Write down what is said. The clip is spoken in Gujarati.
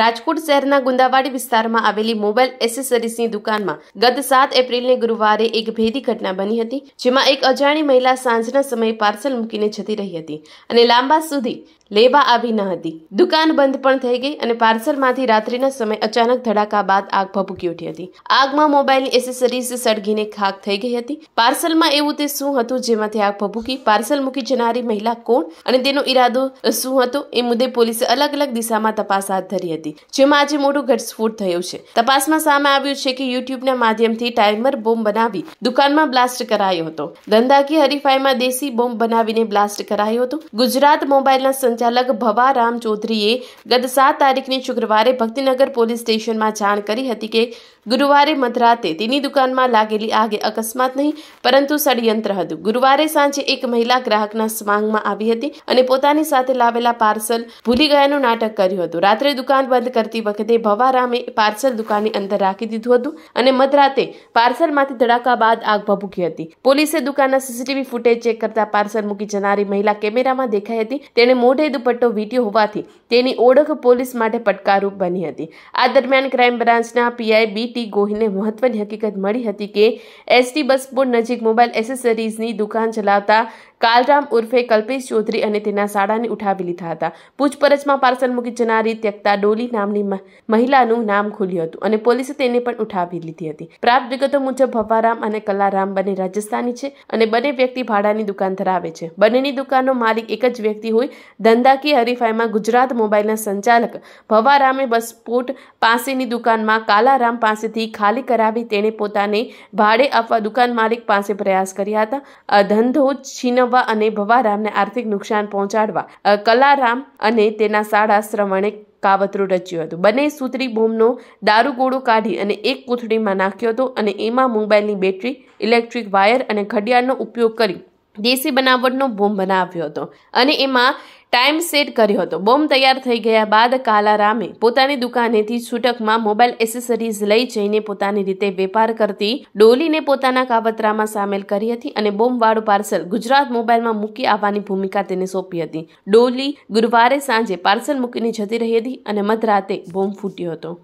રાજકોટ શહેરના ગુંદાવાડી વિસ્તારમાં આવેલી મોબાઈલ એસેસરીઝની દુકાનમાં ગત સાત એપ્રિલને ગુરુવારે એક ભેદી ઘટના બની હતી જેમાં એક અજાણી મહિલા સાંજના સમયે પાર્સલ મૂકીને જતી રહી હતી અને લાંબા સુધી લેવા આવી ન હતી દુકાન બંધ પણ થઈ ગઈ અને પાર્સલમાંથી રાત્રિના સમય અચાનક ધડાકા બાદ આગ ભભૂકી ઉઠી હતી આગમાં મોબાઈલની એસેસરીઝ સળગીને ખાક થઈ ગઈ હતી પાર્સલમાં એવું તે શું હતું જેમાંથી આગ ભભૂકી પાર્સલ મૂકી જનારી મહિલા કોણ અને તેનો ઈરાદો શું હતો એ મુદ્દે પોલીસે અલગ અલગ દિશામાં તપાસ હાથ ધરી હતી હતી જેમાં આજે મોટો ઘટસ્ફોટ થયો છે તપાસમાં સામે આવ્યું છે કે યુટ્યુબના માધ્યમથી ટાઈમર બોમ્બ બનાવી દુકાનમાં બ્લાસ્ટ કરાયો હતો ધંધાકીય હરીફાઈમાં દેશી બોમ્બ બનાવીને બ્લાસ્ટ કરાયો હતો ગુજરાત મોબાઈલના સંચાલક ભવા રામ ચૌધરીએ ગત સાત તારીખની શુક્રવારે ભક્તિનગર પોલીસ સ્ટેશનમાં જાણ કરી હતી કે ગુરુવારે મધરાતે તેની દુકાનમાં લાગેલી આગે અકસ્માત નહીં પરંતુ ષડયંત્ર હતું ગુરુવારે સાંજે એક મહિલા ગ્રાહકના સ્માંગમાં આવી હતી અને પોતાની સાથે લાવેલા પાર્સલ ભૂલી ગયાનું નાટક કર્યું હતું રાત્રે દુકાન તાળબંધ કરતી વખતે ભવારામે પાર્સલ દુકાનની અંદર રાખી દીધું હતું અને મધરાતે પાર્સલમાંથી ધડાકા બાદ આગ ભભૂકી હતી પોલીસે દુકાનના સીસીટીવી ફૂટેજ ચેક કરતા પાર્સલ મૂકી જનારી મહિલા કેમેરામાં દેખાઈ હતી તેણે મોઢે દુપટ્ટો વીટ્યો હોવાથી તેની ઓળખ પોલીસ માટે પડકારરૂપ બની હતી આ દરમિયાન ક્રાઇમ બ્રાન્ચના પીઆઈ બી ટી ગોહિલને મહત્વની હકીકત મળી હતી કે એસટી બસપોર્ટ નજીક મોબાઈલ એસેસરીઝની દુકાન ચલાવતા કાલરામ ઉર્ફે કલ્પેશ ચૌધરી અને તેના સાળાને ઉઠાવી લીધા હતા પૂછપરછમાં પાર્સલ મૂકી જનારી ત્યક્તા ડોલી નામની મહિલાનું નામ ખુલ્યું હતું અને પોલીસે તેને પણ ઉઠાવી લીધી હતી પ્રાપ્ત વિગતો મુજબ ભવારામ અને કલારામ બંને રાજસ્થાની છે અને બંને વ્યક્તિ ભાડાની દુકાન ધરાવે છે બંનેની દુકાનનો માલિક એક જ વ્યક્તિ હોય ધંધાકીય હરીફાઈમાં ગુજરાત મોબાઈલના સંચાલક ભવારામે બસ પોર્ટ પાસેની દુકાનમાં કાલારામ પાસેથી ખાલી કરાવી તેણે પોતાને ભાડે આપવા દુકાન માલિક પાસે પ્રયાસ કર્યા હતા આ ધંધો છીન બનાવવા અને ભવારામને આર્થિક નુકસાન પહોંચાડવા કલારામ અને તેના સાળા શ્રવણે કાવતરું રચ્યું હતું બંને સૂત્રી બોમ્બનો દારૂગોળો કાઢી અને એક કોથળીમાં નાખ્યો હતો અને એમાં મોબાઈલની બેટરી ઇલેક્ટ્રિક વાયર અને ઘડિયાળનો ઉપયોગ કરી દેશી બનાવટનો બોમ્બ બનાવ્યો હતો અને એમાં ટાઈમ સેટ કર્યો હતો બોમ્બ તૈયાર થઈ ગયા બાદ કાલારામે પોતાની દુકાનેથી છૂટકમાં મોબાઈલ એસેસરીઝ લઈ જઈને પોતાની રીતે વેપાર કરતી ડોલીને પોતાના કાવતરામાં સામેલ કરી હતી અને બોમ્બવાળું પાર્સલ ગુજરાત મોબાઈલમાં મૂકી આવવાની ભૂમિકા તેને સોંપી હતી ડોલી ગુરુવારે સાંજે પાર્સલ મૂકીને જતી રહી હતી અને મધરાતે બોમ્બ ફૂટ્યો હતો